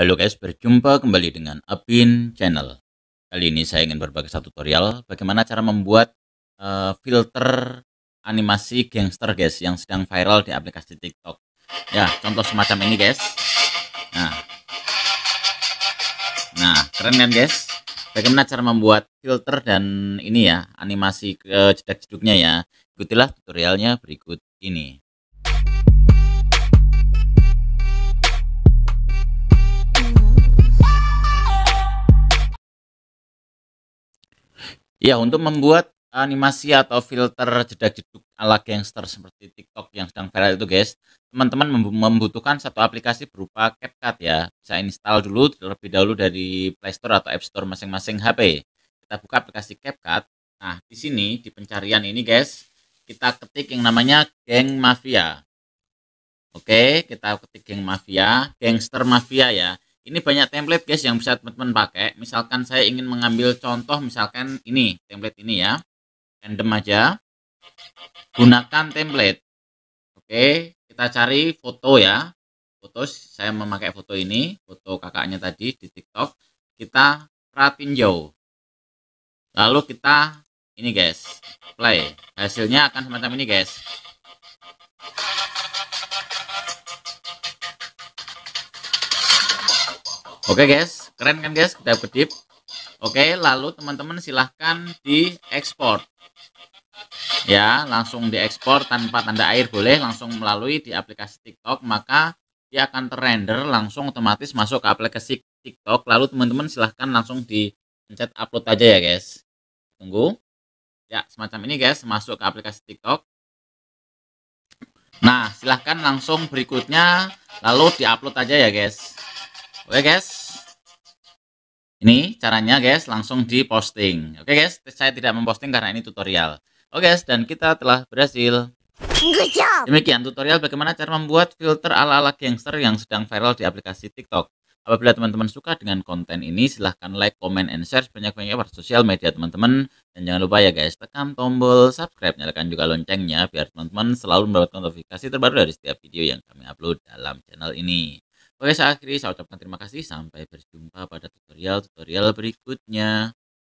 Halo guys, berjumpa kembali dengan Apin Channel. Kali ini saya ingin berbagi satu tutorial bagaimana cara membuat uh, filter animasi gangster guys yang sedang viral di aplikasi TikTok. Ya, contoh semacam ini guys. Nah. Nah, keren kan guys? Bagaimana cara membuat filter dan ini ya, animasi ke jeduknya ya. Ikutilah tutorialnya berikut ini. Ya, untuk membuat animasi atau filter jedak-jeduk ala gangster seperti TikTok yang sedang viral itu, guys. Teman-teman membutuhkan satu aplikasi berupa CapCut ya. Bisa install dulu terlebih dahulu dari Play Store atau App Store masing-masing HP. Kita buka aplikasi CapCut. Nah, di sini di pencarian ini, guys, kita ketik yang namanya Gang mafia. Oke, kita ketik Gang mafia, gangster mafia ya ini banyak template guys yang bisa teman-teman pakai misalkan saya ingin mengambil contoh misalkan ini template ini ya random aja gunakan template oke kita cari foto ya foto saya memakai foto ini foto kakaknya tadi di tiktok kita perhatiin jauh lalu kita ini guys play hasilnya akan semacam ini guys Oke guys, keren kan guys kita kedip. Oke, lalu teman-teman silahkan diekspor. Ya, langsung diekspor tanpa tanda air boleh langsung melalui di aplikasi TikTok, maka dia akan terrender langsung otomatis masuk ke aplikasi TikTok. Lalu teman-teman silahkan langsung di pencet upload aja ya guys. Tunggu. Ya, semacam ini guys, masuk ke aplikasi TikTok. Nah, silahkan langsung berikutnya lalu diupload aja ya guys. Oke guys. Ini caranya guys, langsung di posting. Oke guys, saya tidak memposting karena ini tutorial. Oke guys, dan kita telah berhasil. Demikian tutorial bagaimana cara membuat filter ala-ala gangster yang sedang viral di aplikasi TikTok. Apabila teman-teman suka dengan konten ini, silahkan like, comment, and share sebanyak-banyaknya pada sosial media teman-teman. Dan jangan lupa ya guys, tekan tombol subscribe, nyalakan juga loncengnya biar teman-teman selalu mendapatkan notifikasi terbaru dari setiap video yang kami upload dalam channel ini. Oke, saya akhiri, saya ucapkan terima kasih. Sampai berjumpa pada tutorial-tutorial berikutnya.